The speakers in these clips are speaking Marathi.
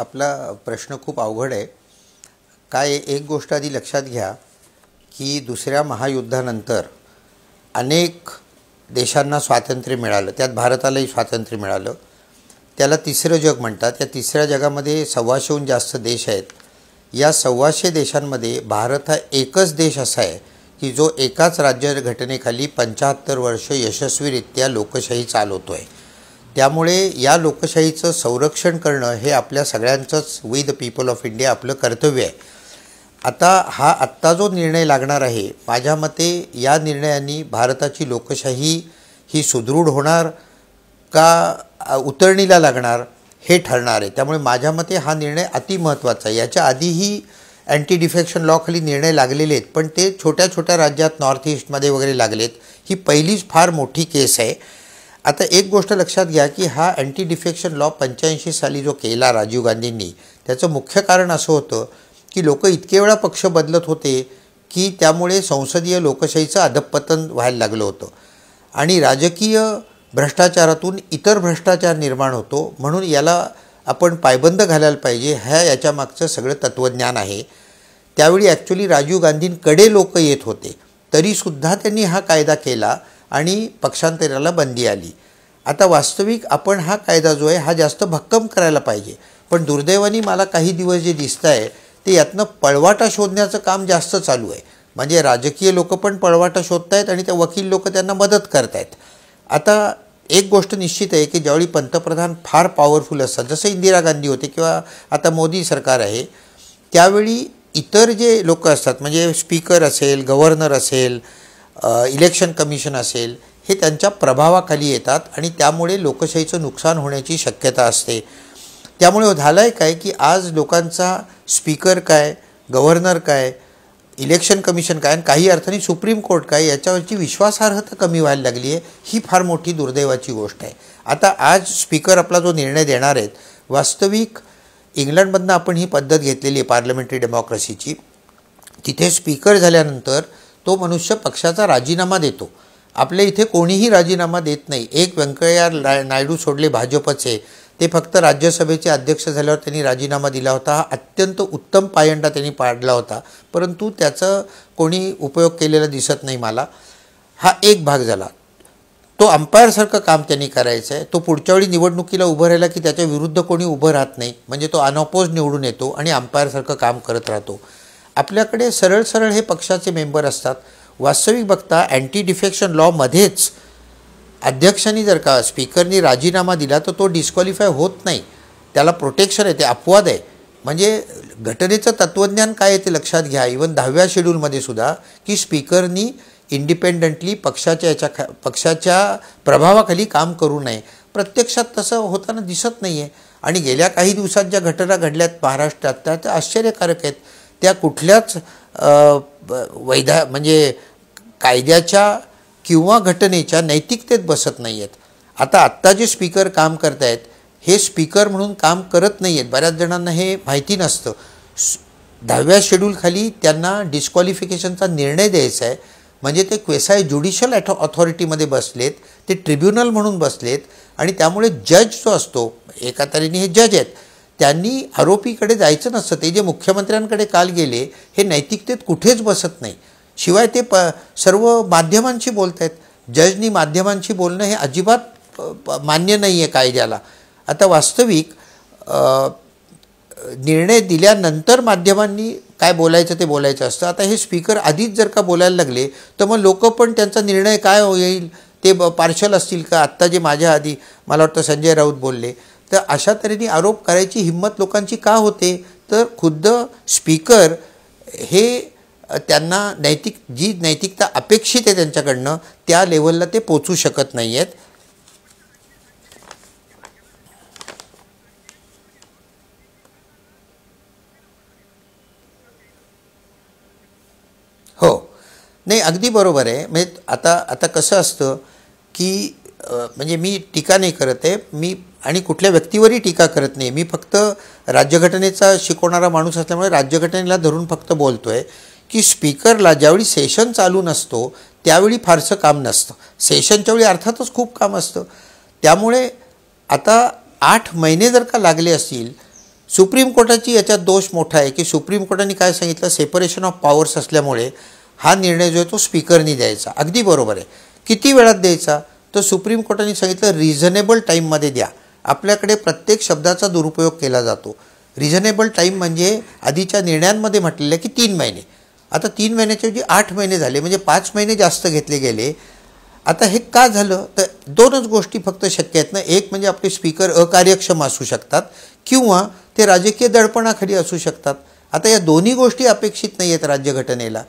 आपला प्रश्न खूप अवघड आहे काय एक गोष्ट आधी लक्षात घ्या की दुसऱ्या महायुद्धानंतर अनेक देशांना स्वातंत्र्य मिळालं त्यात भारतालाही स्वातंत्र्य मिळालं त्याला तिसरं जग म्हणतात या तिसऱ्या जगामध्ये सव्वाशेहून जास्त देश आहेत या सव्वाशे देशांमध्ये भारत हा एकच देश असा आहे की जो एकाच राज्यघटनेखाली पंचाहत्तर वर्ष यशस्वीरित्या लोकशाही चालवतो आहे त्यामुळे या लोकशाहीचं संरक्षण करणं हे आपल्या सगळ्यांचंच we the people of India आपलं कर्तव्य आहे आता हा आत्ता जो निर्णय लागणार आहे माझ्या मते या निर्णयाने भारताची लोकशाही ही सुदृढ होणार का उतरणीला लागणार हे ठरणार आहे त्यामुळे माझ्या मते हा निर्णय अतिमहत्त्वाचा आहे याच्या आधीही अँटी डिफेक्शन लॉखाली निर्णय लागलेले आहेत पण ते छोट्या छोट्या राज्यात नॉर्थ ईस्टमध्ये वगैरे लागलेत ही पहिलीच फार मोठी केस आहे आता एक गोष्ट लक्षात घ्या की हा अँटी डिफेक्शन लॉ पंच्याऐंशी साली जो केला राजीव गांधींनी त्याचं मुख्य कारण असं होतं की लोक इतके वेळा पक्ष बदलत होते की त्यामुळे संसदीय लोकशाहीचं अधपतन व्हायला लागलं होतं आणि राजकीय भ्रष्टाचारातून इतर भ्रष्टाचार निर्माण होतो म्हणून याला आपण पायबंद घालायला पाहिजे ह्या याच्यामागचं सगळं तत्त्वज्ञान आहे त्यावेळी ॲक्च्युली राजीव गांधींकडे लोक येत होते तरीसुद्धा त्यांनी हा कायदा केला आणि पक्षांतराला बंदी आली आता वास्तविक आपण हा कायदा जो आहे हा जास्त भक्कम करायला पाहिजे पण दुर्दैवानी मला काही दिवस जे दिसत आहे ते यातनं पळवाटा शोधण्याचं काम जास्त चालू आहे म्हणजे राजकीय लोक पण पळवाटा शोधत आहेत आणि त्या वकील लोक त्यांना मदत करत आहेत आता एक गोष्ट निश्चित आहे की ज्यावेळी पंतप्रधान फार पॉवरफुल असतात जसं इंदिरा गांधी होते किंवा आता मोदी सरकार आहे त्यावेळी इतर जे लोक असतात म्हणजे स्पीकर असेल गव्हर्नर असेल इलेक्शन कमिशन असेल हे त्यांच्या प्रभावाखाली येतात आणि त्यामुळे लोकशाहीचं नुकसान होण्याची शक्यता असते त्यामुळे झालं आहे काय की आज लोकांचा स्पीकर काय गव्हर्नर काय इलेक्शन कमिशन काय आणि काही अर्थाने सुप्रीम कोर्ट काय याच्यावरची विश्वासार्हता कमी व्हायला लागली आहे ही फार मोठी दुर्दैवाची गोष्ट आहे आता आज स्पीकर आपला जो निर्णय देणार आहेत वास्तविक इंग्लंडमधनं आपण ही पद्धत घेतलेली आहे पार्लमेंटरी डेमोक्रेसीची तिथे स्पीकर झाल्यानंतर तो मनुष्य पक्षाचा राजीनामा देतो आपल्या इथे कोणीही राजीनामा देत नाही एक व्यंकय्या नायडू सोडले भाजपचे ते फक्त राज्यसभेचे अध्यक्ष झाल्यावर त्यांनी राजीनामा दिला होता हा अत्यंत उत्तम पायंडा त्यांनी पाडला होता परंतु त्याचं कोणी उपयोग केलेला दिसत नाही मला हा एक भाग झाला तो अंपायरसारखं काम त्यांनी करायचं आहे तो पुढच्या वेळी निवडणुकीला उभं राहिला की त्याच्या विरुद्ध कोणी उभं राहत नाही म्हणजे तो अनऑपोज निवडून येतो आणि अंपायरसारखं काम करत राहतो आपल्याकडे सरळ सरळ हे पक्षाचे मेंबर असतात वास्तविक बघता अँटी डिफेक्शन लॉमध्येच अध्यक्षांनी जर का स्पीकरनी राजीनामा दिला तर तो डिस्क्वालिफाय होत नाही त्याला प्रोटेक्शन येते अपवाद आहे म्हणजे घटनेचं तत्त्वज्ञान काय आहे ते लक्षात घ्या इवन दहाव्या शेड्यूलमध्ये सुद्धा की स्पीकरनी इंडिपेंडंटली पक्षाच्या याच्या खा पक्षाच्या प्रभावाखाली काम करू नये प्रत्यक्षात तसं होताना दिसत नाही आहे आणि गेल्या काही दिवसात ज्या घटना घडल्यात महाराष्ट्रात त्या आश्चर्यकारक आहेत त्या कुठल्याच वैधा म्हणजे कायद्याच्या किंवा घटनेच्या नैतिकतेत बसत नाही आहेत आता आत्ता जे स्पीकर काम करत आहेत हे स्पीकर म्हणून काम करत नाही आहेत बऱ्याच जणांना हे माहिती नसतं दहाव्या शेड्यूलखाली त्यांना डिस्क्वालिफिकेशनचा निर्णय द्यायचा आहे म्हणजे ते क्वेसाय ज्युडिशल ॲथॉ ऑथॉरिटीमध्ये बसलेत ते ट्रिब्युनल म्हणून बसलेत आणि त्यामुळे जज जो असतो एका तऱ्हेने हे जज आहेत त्यांनी आरोपीकडे जायचं नसतं ते जे मुख्यमंत्र्यांकडे काल गेले हे नैतिकतेत कुठेच बसत नाही शिवाय ते प सर्व माध्यमांशी बोलत आहेत जजनी माध्यमांशी बोलणं हे अजिबात मान्य नाही आहे कायद्याला आता वास्तविक निर्णय दिल्यानंतर माध्यमांनी काय बोलायचं ते बोलायचं असतं आता हे स्पीकर आधीच जर का बोलायला लागले तर मग लोक पण त्यांचा निर्णय काय होईल ते पार्शल असतील का आत्ता जे माझ्या आधी मला वाटतं संजय राऊत बोलले तर अशा तऱ्हेने आरोप करायची हिंमत लोकांची का होते तर खुद्द स्पीकर हे त्यांना नैतिक जी नैतिकता अपेक्षित आहे त्यांच्याकडनं त्या लेवलला ते पोचू शकत नाही आहेत हो नाही अगदी बरोबर आहे म्हणजे आता आता कसं असतं की म्हणजे मी टीका नाही करत आहे मी आणि कुठल्या व्यक्तीवरही टीका करत नाही मी फक्त राज्यघटनेचा शिकवणारा माणूस असल्यामुळे राज्यघटनेला धरून फक्त बोलतो आहे की स्पीकरला ज्यावेळी सेशन चालू नसतो त्यावेळी फारसं काम नसतं सेशनच्या वेळी अर्थातच खूप काम असतं त्यामुळे आता आठ महिने जर का लागले असतील सुप्रीम कोर्टाची याच्यात दोष मोठा आहे की सुप्रीम कोर्टाने काय सांगितलं सेपरेशन ऑफ पॉवर्स असल्यामुळे हा निर्णय जो आहे तो स्पीकरनी द्यायचा अगदी बरोबर आहे किती वेळात द्यायचा तर सुप्रीम कोर्टाने सांगितलं रिझनेबल टाईममध्ये द्या आपल्याकडे प्रत्येक शब्दाचा दुरुपयोग केला जातो रिझनेबल टाईम म्हणजे आधीच्या निर्णयांमध्ये म्हटलेलं की तीन महिने आता तीन महिन्याच्याऐवजी आठ महिने झाले म्हणजे पाच महिने जास्त घेतले गेले आता हे का झालं तर दोनच गोष्टी फक्त शक्य आहेत ना एक म्हणजे आपले स्पीकर अकार्यक्षम असू शकतात किंवा ते राजकीय दडपणाखाली असू शकतात आता या दोन्ही गोष्टी अपेक्षित नाही आहेत राज्यघटनेला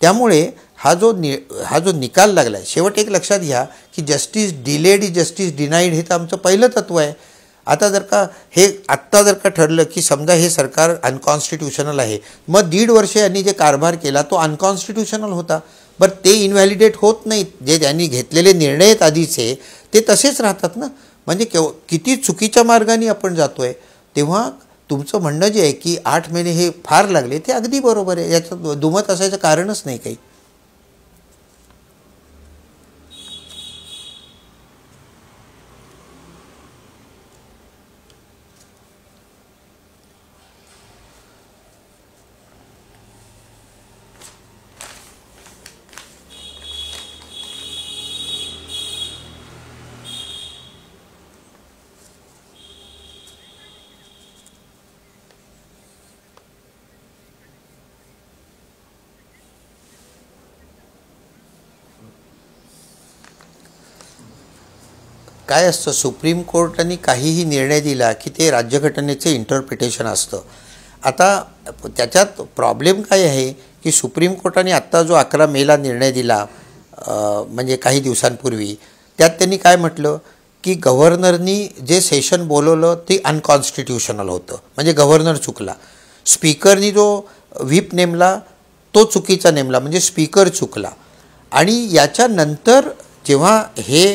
त्यामुळे हा जो नि हा जो निकाल लागला आहे शेवट एक लक्षात घ्या की justice delayed is justice denied हे तर आमचं पहिलं तत्त्व आहे आता जर का हे आत्ता जर का ठरलं की समजा हे सरकार अनकॉन्स्टिट्युशनल आहे मग दीड वर्ष यांनी जे कारभार केला तो अनकॉन्स्टिट्युशनल होता बरं ते इनव्हॅलिडेट होत नाहीत जे त्यांनी घेतलेले निर्णय आहेत आधीचे ते तसेच राहतात ना म्हणजे केव किती चुकीच्या मार्गाने आपण जातो आहे तेव्हा तुमचं म्हणणं जे आहे की आठ महिने हे फार लागले ते अगदी बरोबर आहे याचं दुमत असायचं कारणच नाही काही काय असतं सुप्रीम कोर्टाने काहीही निर्णय दिला की ते राज्यघटनेचं इंटरप्रिटेशन असतं आता त्याच्यात प्रॉब्लेम काय आहे की सुप्रीम कोर्टाने आत्ता जो अकरा मेला निर्णय दिला म्हणजे काही दिवसांपूर्वी त्यात त्यांनी काय म्हटलं की गव्हर्नरनी जे सेशन बोलवलं ते अनकॉन्स्टिट्युशनल होतं म्हणजे गव्हर्नर चुकला स्पीकरनी जो व्हीप नेमला तो चुकीचा नेमला म्हणजे स्पीकर चुकला आणि याच्यानंतर जेव्हा हे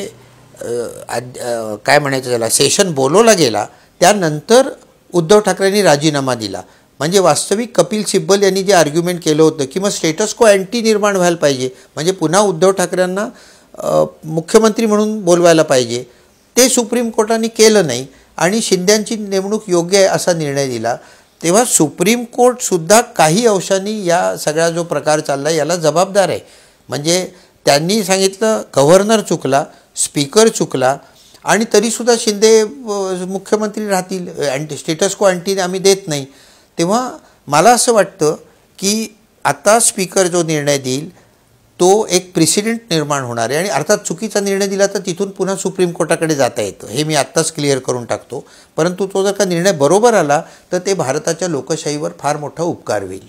काय म्हणायचं झालं सेशन बोलवला गेला त्यानंतर उद्धव ठाकरेंनी राजीनामा दिला म्हणजे वास्तविक कपिल सिब्बल यांनी जे आर्ग्युमेंट केलं होतं की मग स्टेटस को अँटी निर्माण व्हायला पाहिजे म्हणजे पुन्हा उद्धव ठाकरेंना मुख्यमंत्री म्हणून बोलवायला पाहिजे ते सुप्रीम कोर्टाने केलं नाही आणि शिंद्यांची नेमणूक योग्य आहे असा निर्णय दिला तेव्हा सुप्रीम कोर्टसुद्धा काही अंशांनी या सगळा जो प्रकार चालला याला जबाबदार आहे म्हणजे त्यांनी सांगितलं गव्हर्नर चुकला स्पीकर चुकला आणि तरीसुद्धा शिंदे मुख्यमंत्री राहतील अँटी स्टेटस को अँटीने आम्ही देत नाही तेव्हा मला असं वाटतं की आता स्पीकर जो निर्णय देईल तो एक प्रेसिडेंट निर्माण होणार आहे आणि अर्थात चुकीचा निर्णय दिला तर तिथून पुन्हा सुप्रीम कोर्टाकडे जाता येतं हे मी आत्ताच क्लिअर करून टाकतो परंतु तो जर का निर्णय बरोबर आला तर ते भारताच्या लोकशाहीवर फार मोठा उपकार होईल